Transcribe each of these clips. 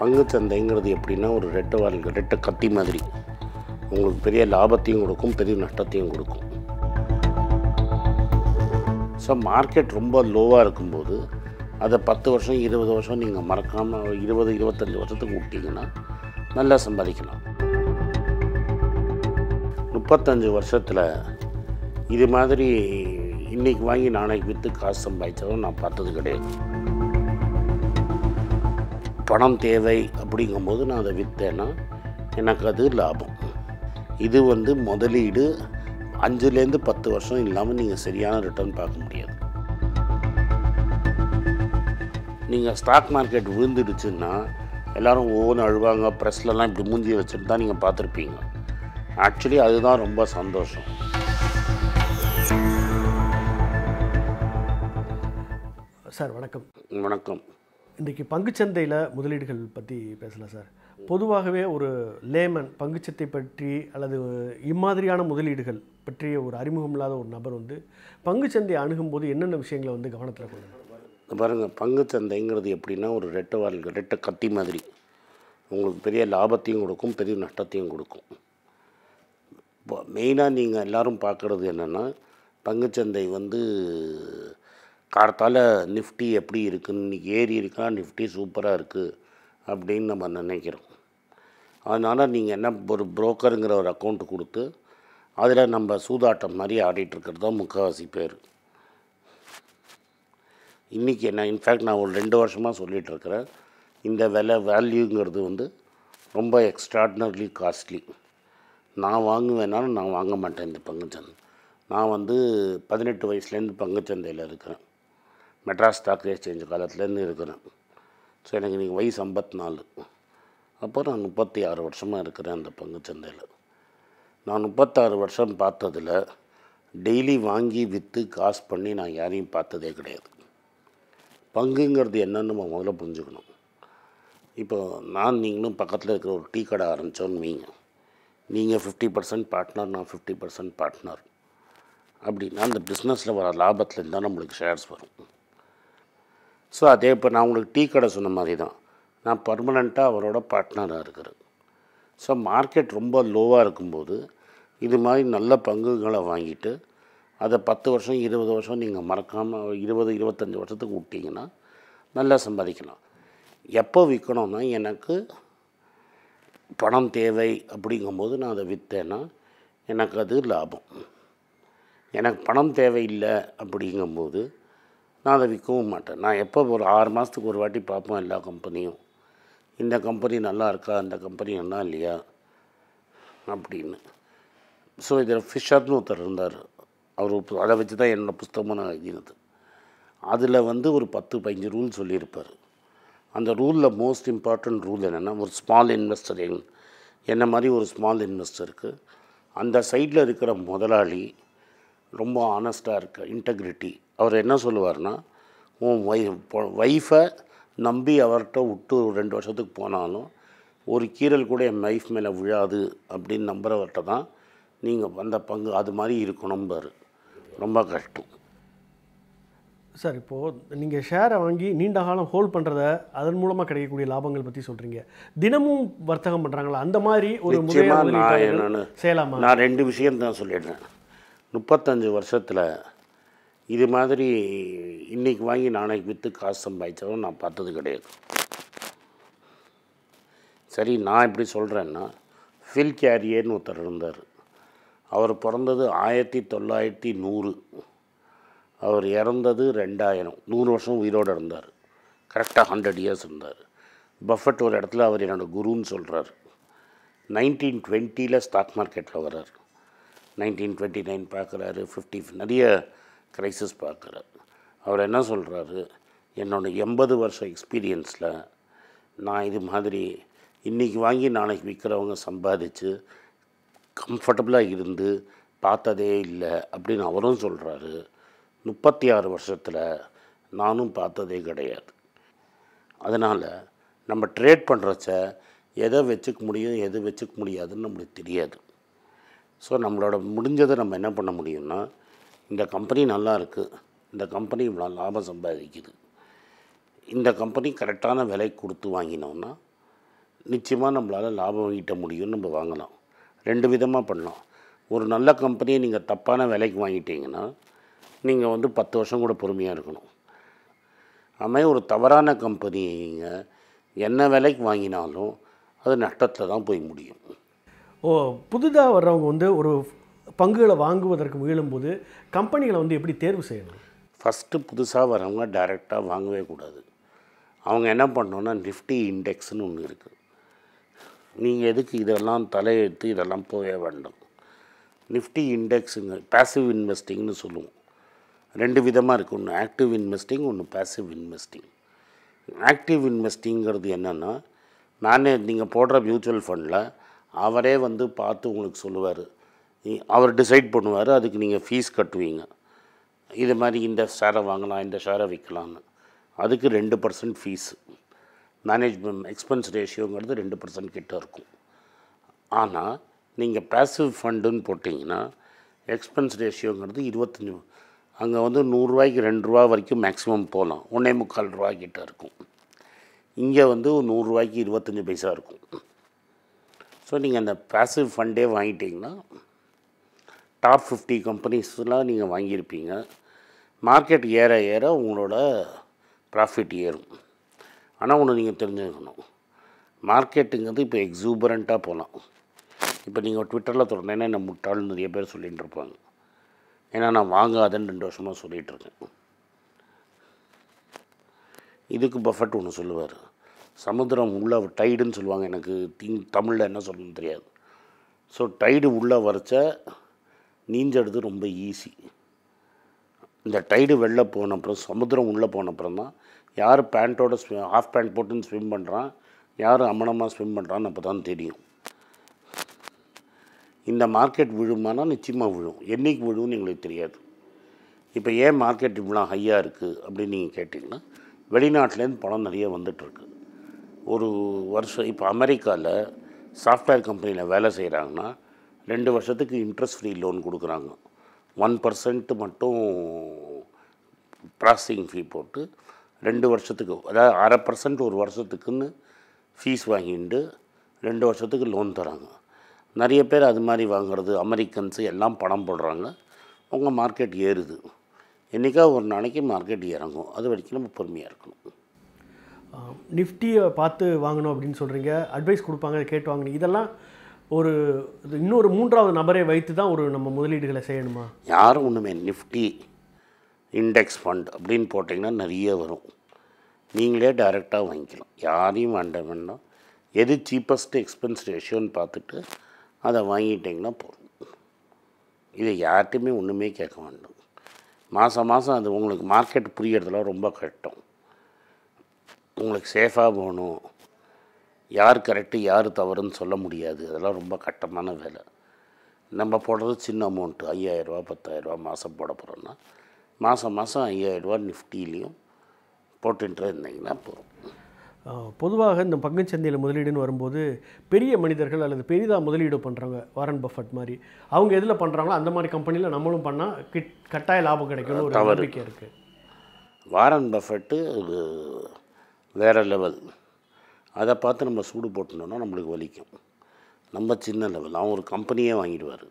பங்கு சந்தைங்கிறது எப்படின்னா ஒரு ரெட்டை வால் ரெட்டை கத்தி மாதிரி உங்களுக்கு பெரிய லாபத்தையும் கொடுக்கும் பெரிய நஷ்டத்தையும் கொடுக்கும் ஸோ மார்க்கெட் ரொம்ப லோவாக இருக்கும்போது அதை பத்து வருஷம் இருபது வருஷம் நீங்கள் மறக்காமல் இருபது இருபத்தஞ்சி வருஷத்துக்கு விட்டிங்கன்னா நல்லா சம்பாதிக்கலாம் முப்பத்தஞ்சு வருஷத்தில் இது மாதிரி இன்றைக்கி வாங்கி நாளைக்கு விற்று காசு சம்பாதிச்சதும் நான் பார்த்தது கிடையாது பணம் தேவை அப்படிங்கும்போது நான் அதை விற்றேன்னா எனக்கு அது லாபம் இது வந்து முதலீடு அஞ்சுலேருந்து பத்து வருஷம் இல்லாமல் நீங்கள் சரியான ரிட்டர்ன் பார்க்க முடியாது நீங்கள் ஸ்டாக் மார்க்கெட் விழுந்துடுச்சுன்னா எல்லோரும் ஒவ்வொன்று அழுவாங்க ப்ரெஸ்லலாம் இப்படி மூஞ்சி வச்சுட்டு தான் நீங்கள் பார்த்துருப்பீங்க ஆக்சுவலி அதுதான் ரொம்ப சந்தோஷம் சார் வணக்கம் வணக்கம் இன்றைக்கி பங்குச்சந்தையில் முதலீடுகள் பற்றி பேசலாம் சார் பொதுவாகவே ஒரு லேமன் பங்குச்சத்தை பற்றி அல்லது இம்மாதிரியான முதலீடுகள் பற்றிய ஒரு அறிமுகம் இல்லாத ஒரு நபர் வந்து பங்குச்சந்தை போது என்னென்ன விஷயங்களை வந்து கவனத்தில் கொள்ளணும் பாருங்கள் பங்குச்சந்தைங்கிறது எப்படின்னா ஒரு ரெட்டை வால் ரெட்டை கத்தி மாதிரி உங்களுக்கு பெரிய லாபத்தையும் கொடுக்கும் பெரிய நஷ்டத்தையும் கொடுக்கும் இப்போ மெயினாக நீங்கள் எல்லோரும் பார்க்குறது என்னென்னா பங்குச்சந்தை வந்து காலத்தால் நிஃப்டி எப்படி இருக்குன்னு இன்றைக்கி ஏறி இருக்கா நிஃப்டி சூப்பராக இருக்குது அப்படின்னு நம்ம நினைக்கிறோம் அதனால் நீங்கள் என்ன ஒரு புரோக்கருங்கிற ஒரு அக்கௌண்ட் கொடுத்து அதில் நம்ம சூதாட்டம் மாதிரி ஆடிட்டுருக்கிறது தான் முக்கால்வாசி பேர் இன்றைக்கி என்ன இன்ஃபேக்ட் நான் ஒரு ரெண்டு வருஷமாக சொல்லிகிட்ருக்கிறேன் இந்த விலை வேல்யூங்கிறது வந்து ரொம்ப எக்ஸ்ட்ராடினர்லி காஸ்ட்லி நான் வாங்குவேனாலும் நான் வாங்க மாட்டேன் இந்த பங்குச்சந்தை நான் வந்து பதினெட்டு வயசுலேருந்து பங்குச்சந்தையில் இருக்கிறேன் மெட்ராஸ் ஸ்டாக் எக்ஸ்சேஞ்ச் காலத்துலேருந்து இருக்கிறேன் ஸோ எனக்கு இன்றைக்கி வயசு ஐம்பத்தி நாலு அப்போ நான் முப்பத்தி ஆறு வருஷமாக இருக்கிறேன் அந்த பங்கு சந்தையில் நான் முப்பத்தாறு வருஷம் பார்த்ததில் டெய்லி வாங்கி விற்று காசு பண்ணி நான் யாரையும் பார்த்ததே கிடையாது பங்குங்கிறது என்னன்னு நம்ம முதல்ல புரிஞ்சுக்கணும் இப்போ நான் நீங்களும் பக்கத்தில் இருக்கிற ஒரு டீ கடை ஆரம்பித்தோன்னு வீங்க நீங்கள் ஃபிஃப்டி பர்சன்ட் பார்ட்னர் நான் ஃபிஃப்டி பர்சன்ட் பார்ட்னர் அப்படின்னா அந்த பிஸ்னஸில் வர லாபத்துலேருந்து தான் நம்மளுக்கு ஷேர்ஸ் வரும் ஸோ அதே இப்போ நான் உங்களுக்கு டீ கடை சொன்ன மாதிரி தான் நான் பர்மனெண்ட்டாக அவரோட பார்ட்னராக இருக்கிறேன் ஸோ மார்க்கெட் ரொம்ப லோவாக இருக்கும்போது இது மாதிரி நல்ல பங்குகளை வாங்கிட்டு அதை பத்து வருஷம் இருபது வருஷம் நீங்கள் மறக்காமல் இருபது இருபத்தஞ்சி வருஷத்துக்கு விட்டிங்கன்னா நல்லா சம்பாதிக்கலாம் எப்போ விற்கணும்னா எனக்கு பணம் தேவை அப்படிங்கும்போது நான் அதை விற்றேன்னா எனக்கு அது லாபம் எனக்கு பணம் தேவையில்லை அப்படிங்கும்போது நான் அதை விற்கவும் மாட்டேன் நான் எப்போ ஒரு ஆறு மாதத்துக்கு ஒரு வாட்டி பார்ப்போம் எல்லா கம்பெனியும் இந்த கம்பெனி நல்லா இருக்கா அந்த கம்பெனி என்ன இல்லையா அப்படின்னு ஸோ இதில் ஃபிஷர்னு ஒருத்தர் இருந்தார் அவர் அதை வச்சு தான் என்னோடய புஸ்தகமாக நான் எழுதினது அதில் வந்து ஒரு பத்து பதிஞ்சு ரூல் சொல்லியிருப்பார் அந்த ரூலில் மோஸ்ட் இம்பார்ட்டண்ட் ரூல் என்னென்னா ஒரு ஸ்மால் இன்வெஸ்டர் என்ன மாதிரி ஒரு ஸ்மால் இன்வெஸ்டருக்கு அந்த சைடில் இருக்கிற முதலாளி ரொம்ப ஆனஸ்ட்டாக இருக்க இன்டெக்ரிட்டி அவர் என்ன சொல்லுவார்னா உன் ஒய் ஒய்ஃபை நம்பி அவர்கிட்ட விட்டு ரெண்டு வருஷத்துக்கு போனாலும் ஒரு கீரல் கூட என் மைஃப் மேலே விழாது அப்படின்னு நம்புறவர்கிட்ட தான் நீங்கள் வந்த பங்கு அது மாதிரி இருக்கணும்பார் ரொம்ப கஷ்டம் சார் இப்போது நீங்கள் ஷேரை வாங்கி நீண்ட காலம் ஹோல்ட் பண்ணுறத அதன் மூலமாக கிடைக்கக்கூடிய லாபங்கள் பற்றி சொல்கிறீங்க தினமும் வர்த்தகம் பண்ணுறாங்களா அந்த மாதிரி ஒரு முறையாக சேலம் நான் ரெண்டு விஷயம் தான் சொல்லிடுறேன் முப்பத்தஞ்சு வருஷத்தில் இது மாதிரி இன்றைக்கி வாங்கி நாளைக்கு விற்று காசு சம்பாதிச்சதும் நான் பார்த்தது கிடையாது சரி நான் இப்படி சொல்கிறேன்னா ஃபில் கேரியர்னு ஒருத்தர் இருந்தார் அவர் பிறந்தது ஆயிரத்தி தொள்ளாயிரத்தி நூறு அவர் இறந்தது ரெண்டாயிரம் நூறு வருஷம் உயிரோடு இருந்தார் கரெக்டாக ஹண்ட்ரட் இயர்ஸ் இருந்தார் பஃபட் ஒரு இடத்துல அவர் என்னோடய குருன்னு சொல்கிறார் நைன்டீன் டுவெண்ட்டியில் ஸ்டாக் மார்க்கெட்டில் வர்றார் நைன்டீன் டுவெண்ட்டி நைன் பார்க்குறாரு ஃபிஃப்டி நிறைய க்ரைசிஸ் பார்க்குறார் அவர் என்ன சொல்கிறாரு என்னோடய எண்பது வருஷம் எக்ஸ்பீரியன்ஸில் நான் இது மாதிரி இன்றைக்கி வாங்கி நாளைக்கு விற்கிறவங்க சம்பாதிச்சு கம்ஃபர்டபுளாக இருந்து பார்த்ததே இல்லை அப்படின்னு அவரும் சொல்கிறாரு முப்பத்தி ஆறு வருஷத்தில் நானும் பார்த்ததே கிடையாது அதனால் நம்ம ட்ரேட் பண்ணுறச்ச எதை வச்சுக்க முடியும் எது வச்சுக்க முடியாதுன்னு நம்மளுக்கு தெரியாது ஸோ நம்மளோட முடிஞ்சதை நம்ம என்ன பண்ண முடியும்னா இந்த கம்பெனி நல்லா இருக்குது இந்த கம்பெனி இவ்வளோ லாபம் சம்பாதிக்குது இந்த கம்பெனி கரெக்டான விலை கொடுத்து வாங்கினோம்னா நிச்சயமாக நம்மளால் லாபம் ஈட்ட முடியும்னு நம்ம வாங்கலாம் ரெண்டு விதமாக பண்ணலாம் ஒரு நல்ல கம்பெனியை நீங்கள் தப்பான விலைக்கு வாங்கிட்டீங்கன்னா நீங்கள் வந்து பத்து வருஷம் கூட பொறுமையாக இருக்கணும் அதுமாதிரி ஒரு தவறான கம்பெனிங்க என்ன விலைக்கு வாங்கினாலும் அது நஷ்டத்தில் தான் போய் முடியும் புதுதாக வர்றவங்க வந்து ஒரு பங்குகளை வாங்குவதற்கு முயலும்போது கம்பெனிகளை வந்து எப்படி தேர்வு செய்யணும் ஃபஸ்ட்டு புதுசாக வரவங்க டைரெக்டாக வாங்கவே கூடாது அவங்க என்ன பண்ணோன்னா நிஃப்டி இண்டெக்ஸ்னு ஒன்று இருக்குது நீங்கள் எதுக்கு இதெல்லாம் தலையெடுத்து இதெல்லாம் போகவே வேண்டும் நிஃப்டி இண்டெக்ஸுங்க பேசிவ் இன்வெஸ்டிங்னு சொல்லுவோம் ரெண்டு விதமாக இருக்குது ஒன்று ஆக்டிவ் இன்வெஸ்டிங் ஒன்று பேசிவ் இன்வெஸ்டிங் ஆக்டிவ் இன்வெஸ்டிங்கிறது என்னென்னா நானே நீங்கள் போடுற மியூச்சுவல் ஃபண்டில் அவரே வந்து பார்த்து உங்களுக்கு சொல்லுவார் அவர் டிசைட் பண்ணுவார் அதுக்கு நீங்கள் ஃபீஸ் கட்டுவீங்க இது மாதிரி இந்த ஷேரை வாங்கலாம் இந்த ஷேரை விற்கலான்னு அதுக்கு ரெண்டு பர்சன்ட் ஃபீஸ் மேனேஜ்மெண்ட் எக்ஸ்பென்ஸ் ரேஷியோங்கிறது ரெண்டு பர்சன்ட் கிட்ட இருக்கும் ஆனால் நீங்கள் பேசிவ் ஃபண்டுன்னு போட்டிங்கன்னா எக்ஸ்பென்ஸ் ரேஷியோங்கிறது இருபத்தஞ்சி அங்கே வந்து நூறுரூவாய்க்கு ரெண்டு ரூபா வரைக்கும் மேக்ஸிமம் போகலாம் ஒன்றே முக்கால் ரூபா இருக்கும் இங்கே வந்து நூறுரூவாய்க்கு இருபத்தஞ்சி பைசா இருக்கும் ஸோ நீங்கள் அந்த பேசிவ் ஃபண்டே வாங்கிட்டிங்கன்னா டாப் ஃபிஃப்டி கம்பெனிஸ்லாம் நீங்கள் வாங்கியிருப்பீங்க மார்க்கெட் ஏற ஏற உங்களோட ப்ராஃபிட் ஏறும் ஆனால் ஒன்று நீங்கள் தெரிஞ்சுக்கணும் மார்க்கெட்டுங்கிறது இப்போ எக்ஸூபரண்ட்டாக போகலாம் இப்போ நீங்கள் ட்விட்டரில் தொடர்ந்தேன்னா என்ன முட்டாள் நிறைய பேர் சொல்லிகிட்டு இருப்பாங்க ஏன்னா நான் வாங்காதேன்னு ரெண்டு வருஷமாக சொல்லிகிட்ருக்கேன் இதுக்கு பஃபட் ஒன்று சொல்லுவார் சமுத்திரம் உள்ள டைடுன்னு சொல்லுவாங்க எனக்கு திங் தமிழில் என்ன சொல்லணும்னு தெரியாது ஸோ டைடு உள்ளே வரைச்ச நீஞ்சடுறது ரொம்ப ஈஸி இந்த டைடு வெளில போன அப்புறம் சமுத்திரம் உள்ளே போன அப்புறம் தான் யார் பேண்ட்டோட ஸ்வி ஆஃப் பேண்ட் போட்டுன்னு ஸ்விம் பண்ணுறான் யார் அமனமாக ஸ்விம் பண்ணுறான்னு அப்போ தான் தெரியும் இந்த மார்க்கெட் விழுமானா நிச்சயமாக விழும் என்றைக்கு விழும்னு எங்களுக்கு தெரியாது இப்போ ஏன் மார்க்கெட் இவ்வளோ ஹையாக இருக்குது அப்படின்னு நீங்கள் கேட்டிங்கன்னா வெளிநாட்டிலேருந்து பணம் நிறைய வந்துட்டுருக்கு ஒரு வருஷம் இப்போ அமெரிக்காவில் சாஃப்ட்வேர் கம்பெனியில் வேலை செய்கிறாங்கன்னா ரெண்டு வருஷத்துக்கு இன்ட்ரெஸ்ட் ஃப்ரீ லோன் கொடுக்குறாங்க ஒன் பர்சன்ட்டு மட்டும் ப்ராசஸிங் ஃபீ போட்டு ரெண்டு வருஷத்துக்கு அதாவது அரை பர்சன்ட் ஒரு வருஷத்துக்குன்னு ஃபீஸ் வாங்கிட்டு ரெண்டு வருஷத்துக்கு லோன் தராங்க நிறைய பேர் அது மாதிரி வாங்குறது அமெரிக்கன்ஸு எல்லாம் பணம் போடுறாங்க உங்கள் மார்க்கெட் ஏறுது என்றைக்கா ஒரு நாளைக்கு மார்க்கெட் இறங்கும் அது வரைக்கும் நம்ம பொறுமையாக இருக்கணும் நிஃப்டியை பார்த்து வாங்கணும் அப்படின்னு சொல்கிறீங்க அட்வைஸ் கொடுப்பாங்க கேட்டு வாங்கணும் இதெல்லாம் ஒரு இன்னொரு மூன்றாவது நபரை வைத்து தான் ஒரு நம்ம முதலீடுகளை செய்யணுமா யாரும் ஒன்றுமே நிஃப்டி இண்டெக்ஸ் ஃபண்ட் அப்படின்னு போட்டிங்கன்னா நிறைய வரும் நீங்களே டைரெக்டாக வாங்கிக்கலாம் யாரையும் வேண்ட வேண்டாம் எது சீப்பஸ்ட் எக்ஸ்பென்ஸ் ரேஷியோன்னு பார்த்துட்டு அதை வாங்கிட்டிங்கன்னா போதும் இதை யார்கிட்டையுமே ஒன்றுமே கேட்க வேண்டும் மாதம் மாதம் அது உங்களுக்கு மார்க்கெட் புரியறதுலாம் ரொம்ப கஷ்டம் உங்களுக்கு சேஃபாக போகணும் யார் கரெக்டு யார் தவறுன்னு சொல்ல முடியாது அதெல்லாம் ரொம்ப கட்டமான வேலை நம்ம போடுறது சின்ன அமௌண்ட்டு ஐயாயிரரூபா பத்தாயிரரூபா மாதம் போட போகிறோன்னா மாதம் மாதம் ஐயாயிரரூவா நிஃப்டிலையும் போட்டுட்டு இருந்தீங்கன்னா போதும் பொதுவாக இந்த பங்குச்சந்தையில் முதலீடுன்னு வரும்போது பெரிய மனிதர்கள் அல்லது பெரிதாக முதலீடு பண்ணுறவங்க வாரன் பஃபட் மாதிரி அவங்க எதில் பண்ணுறாங்களோ அந்த மாதிரி கம்பெனியில் நம்மளும் பண்ணால் கிட் கட்டாய லாபம் கிடைக்கணும் ஒரு நம்பிக்கை இருக்குது வாரன் பஃபட்டு ஒரு வேறு லெவல் அதை பார்த்து நம்ம சூடு போட்டுனோன்னா நம்மளுக்கு வலிக்கும் நம்ம சின்ன லெவல் அவன் ஒரு கம்பெனியே வாங்கிடுவார்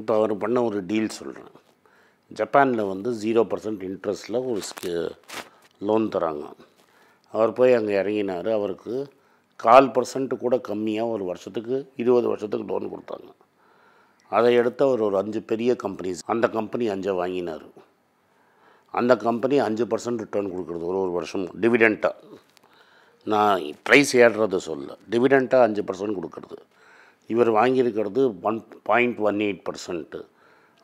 இப்போ அவர் பண்ண ஒரு டீல் சொல்கிறேன் ஜப்பானில் வந்து ஜீரோ பர்சன்ட் இன்ட்ரெஸ்ட்டில் ஒரு லோன் தராங்க அவர் போய் அங்கே இறங்கினார் அவருக்கு கால் பர்சன்ட் கூட கம்மியாக ஒரு வருஷத்துக்கு இருபது வருஷத்துக்கு லோன் கொடுத்தாங்க அதை எடுத்து அவர் ஒரு அஞ்சு பெரிய கம்பெனிஸ் அந்த கம்பெனி அஞ்சை வாங்கினார் அந்த கம்பெனி அஞ்சு பர்சன்ட் ரிட்டர்ன் கொடுக்குறது ஒரு ஒரு வருஷம் டிவிடெண்ட்டாக நான் ப்ரைஸ் ஏடுறத சொல்ல டிவிடெண்ட்டாக அஞ்சு பர்சன்ட் கொடுக்குறது இவர் வாங்கியிருக்கிறது one point one eight percent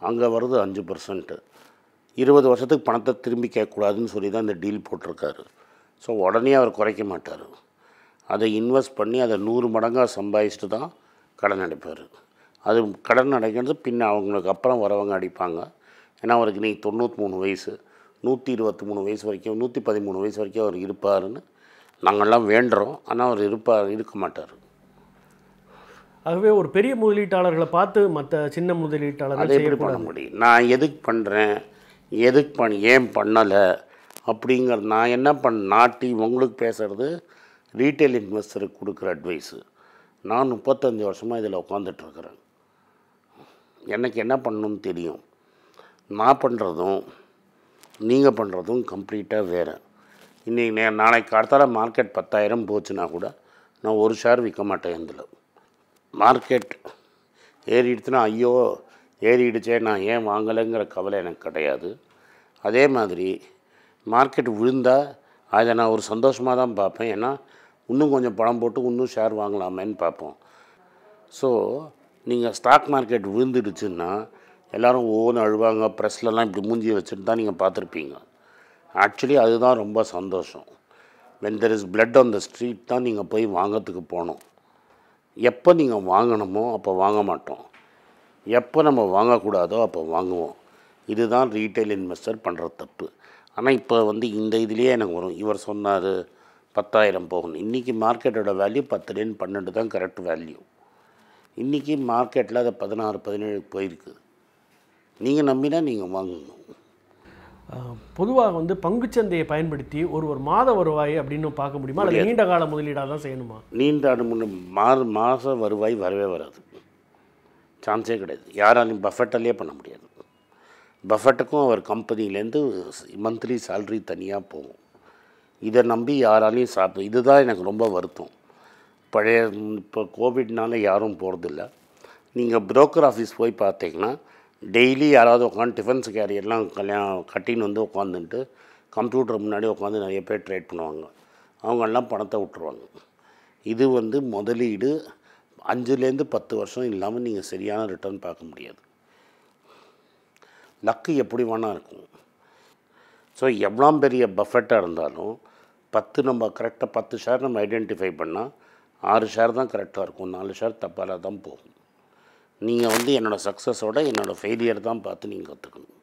அங்கே வருது அஞ்சு பர்சன்ட்டு இருபது வருஷத்துக்கு பணத்தை திரும்பி கேட்கக்கூடாதுன்னு சொல்லி தான் இந்த டீல் போட்டிருக்காரு ஸோ உடனே அவர் குறைக்க மாட்டார் அதை இன்வெஸ்ட் பண்ணி அதை நூறு மடங்காக சம்பாதிச்சுட்டு தான் கடன் அடைப்பார் அது கடன் அடைக்கிறது பின்ன அவங்களுக்கு அப்புறம் வரவங்க அடிப்பாங்க ஏன்னா அவருக்கு இன்றைக்கி தொண்ணூற்றி மூணு வயசு நூற்றி இருபத்தி மூணு வயசு வரைக்கும் நூற்றி பதிமூணு வயசு வரைக்கும் அவர் இருப்பார்னு நாங்கள்லாம் வேண்டுறோம் ஆனால் அவர் இருப்பார் இருக்க மாட்டார் ஆகவே ஒரு பெரிய முதலீட்டாளர்களை பார்த்து மற்ற சின்ன முதலீட்டாளர் அதை எப்படி பண்ண முடியும் நான் எதுக்கு பண்ணுறேன் எதுக்கு பண் ஏன் பண்ணலை அப்படிங்கிற நான் என்ன பண்ண நாட்டி உங்களுக்கு பேசுகிறது ரீட்டைல் இன்வெஸ்டருக்கு கொடுக்குற அட்வைஸு நான் முப்பத்தஞ்சு வருஷமாக இதில் உட்காந்துட்ருக்குறேன் எனக்கு என்ன பண்ணணும்னு தெரியும் நான் பண்ணுறதும் நீங்கள் பண்ணுறதும் கம்ப்ளீட்டாக வேறு இன்றைக்கி நே நாளைக்கு அடுத்தால மார்க்கெட் பத்தாயிரம் போச்சுன்னா கூட நான் ஒரு ஷேர் விற்க மாட்டேன் இதில் மார்க்கெட் ஏறிடுச்சுன்னா ஐயோ ஏறிடுச்சே நான் ஏன் வாங்கலைங்கிற கவலை எனக்கு கிடையாது அதே மாதிரி மார்க்கெட் விழுந்தால் அதை நான் ஒரு சந்தோஷமாக தான் பார்ப்பேன் ஏன்னா இன்னும் கொஞ்சம் பணம் போட்டு இன்னும் ஷேர் வாங்கலாமேன்னு பார்ப்போம் ஸோ நீங்கள் ஸ்டாக் மார்க்கெட் விழுந்துடுச்சுன்னா எல்லோரும் ஓன்னு அழுவாங்க ப்ரெஸ்லலாம் இப்படி மூஞ்சி வச்சுட்டு தான் நீங்கள் பார்த்துருப்பீங்க ஆக்சுவலி அதுதான் ரொம்ப சந்தோஷம் when there is blood on the street தான் நீங்கள் போய் வாங்கிறதுக்கு போகணும் எப்போ நீங்கள் வாங்கணுமோ அப்போ வாங்க மாட்டோம் எப்போ நம்ம வாங்கக்கூடாதோ அப்போ வாங்குவோம் இதுதான் ரீட்டைல் இன்வெஸ்டர் பண்ணுற தப்பு ஆனால் இப்போ வந்து இந்த இதுலேயே எனக்கு வரும் இவர் சொன்னார் பத்தாயிரம் போகணும் இன்றைக்கி மார்க்கெட்டோட வேல்யூ பத்துலேருந்து பன்னெண்டு தான் கரெக்ட் வேல்யூ இன்றைக்கி மார்க்கெட்டில் அது பதினாறு பதினேழுக்கு போயிருக்கு நீங்கள் நம்பினா நீங்கள் வாங்கணும் பொதுவாக வந்து பங்குச்சந்தையை பயன்படுத்தி ஒரு ஒரு மாத வருவாய் அப்படின்னு பார்க்க முடியுமா அல்லது நீண்ட கால முதலீடாக தான் செய்யணுமா நீண்ட முன்னே மாத மாத வருவாய் வரவே வராது சான்ஸே கிடையாது யாராலையும் பஃபெட்டாலே பண்ண முடியாது பஃபெட்டுக்கும் அவர் கம்பெனிலேருந்து மந்த்லி சேல்ரி தனியாக போகும் இதை நம்பி யாராலையும் சாப்பிடும் இதுதான் எனக்கு ரொம்ப வருத்தம் பழைய இப்போ கோவிட்னால யாரும் போகிறதில்ல நீங்கள் புரோக்கர் ஆஃபீஸ் போய் பார்த்தீங்கன்னா டெய்லி யாராவது உட்காந்து டிஃபென்ஸ் கேரியர்லாம் கல்யாணம் கட்டின்னு வந்து உட்காந்துட்டு கம்ப்யூட்டர் முன்னாடி உட்காந்து நிறைய பேர் ட்ரேட் பண்ணுவாங்க அவங்கெல்லாம் பணத்தை விட்டுருவாங்க இது வந்து முதலீடு அஞ்சுலேருந்து பத்து வருஷம் இல்லாமல் நீங்கள் சரியான ரிட்டர்ன் பார்க்க முடியாது லக்கு எப்படி வேணால் இருக்கும் ஸோ எவ்வளோ பெரிய பஃபெட்டாக இருந்தாலும் பத்து நம்ம கரெக்டாக பத்து ஷேர் நம்ம ஐடென்டிஃபை பண்ணால் ஆறு ஷேர் தான் கரெக்டாக இருக்கும் நாலு ஷேர் தப்பாக தான் போகும் நீங்கள் வந்து என்னோடய சக்ஸஸோட என்னோடய ஃபெயிலியர் தான் பார்த்து நீங்கள் கற்றுக்கணும்